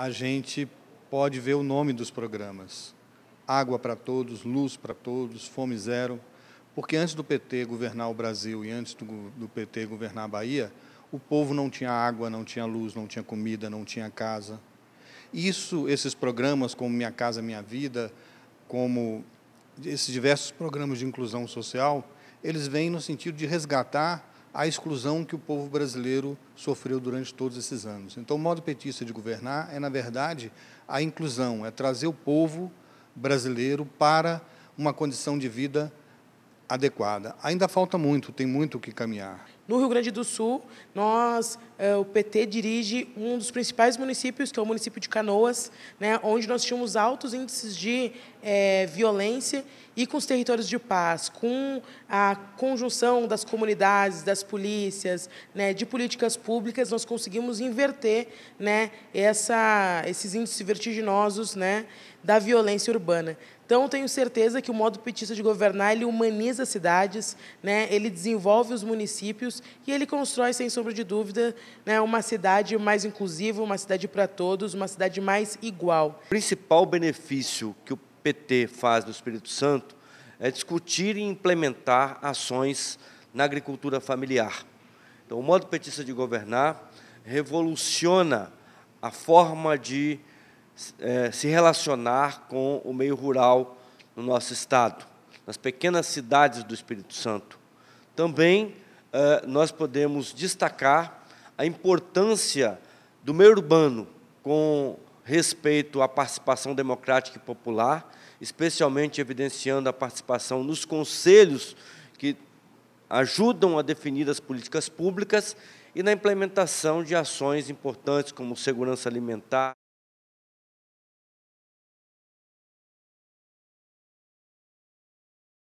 a gente pode ver o nome dos programas. Água para todos, luz para todos, fome zero. Porque antes do PT governar o Brasil e antes do, do PT governar a Bahia, o povo não tinha água, não tinha luz, não tinha comida, não tinha casa. Isso, esses programas como Minha Casa Minha Vida, como esses diversos programas de inclusão social, eles vêm no sentido de resgatar a exclusão que o povo brasileiro sofreu durante todos esses anos. Então, o modo petista de governar é, na verdade, a inclusão, é trazer o povo brasileiro para uma condição de vida adequada. Ainda falta muito, tem muito o que caminhar. No Rio Grande do Sul, nós, é, o PT dirige um dos principais municípios, que é o município de Canoas, né, onde nós tínhamos altos índices de é, violência e com os territórios de paz, com a conjunção das comunidades, das polícias, né, de políticas públicas, nós conseguimos inverter né, essa, esses índices vertiginosos né, da violência urbana. Então, tenho certeza que o modo petista de governar ele humaniza as cidades, né? ele desenvolve os municípios e ele constrói, sem sombra de dúvida, né, uma cidade mais inclusiva, uma cidade para todos, uma cidade mais igual. O principal benefício que o PT faz no Espírito Santo é discutir e implementar ações na agricultura familiar. Então, o modo petista de governar revoluciona a forma de é, se relacionar com o meio rural no nosso estado, nas pequenas cidades do Espírito Santo. Também é, nós podemos destacar a importância do meio urbano com respeito à participação democrática e popular, especialmente evidenciando a participação nos conselhos que ajudam a definir as políticas públicas e na implementação de ações importantes como segurança alimentar,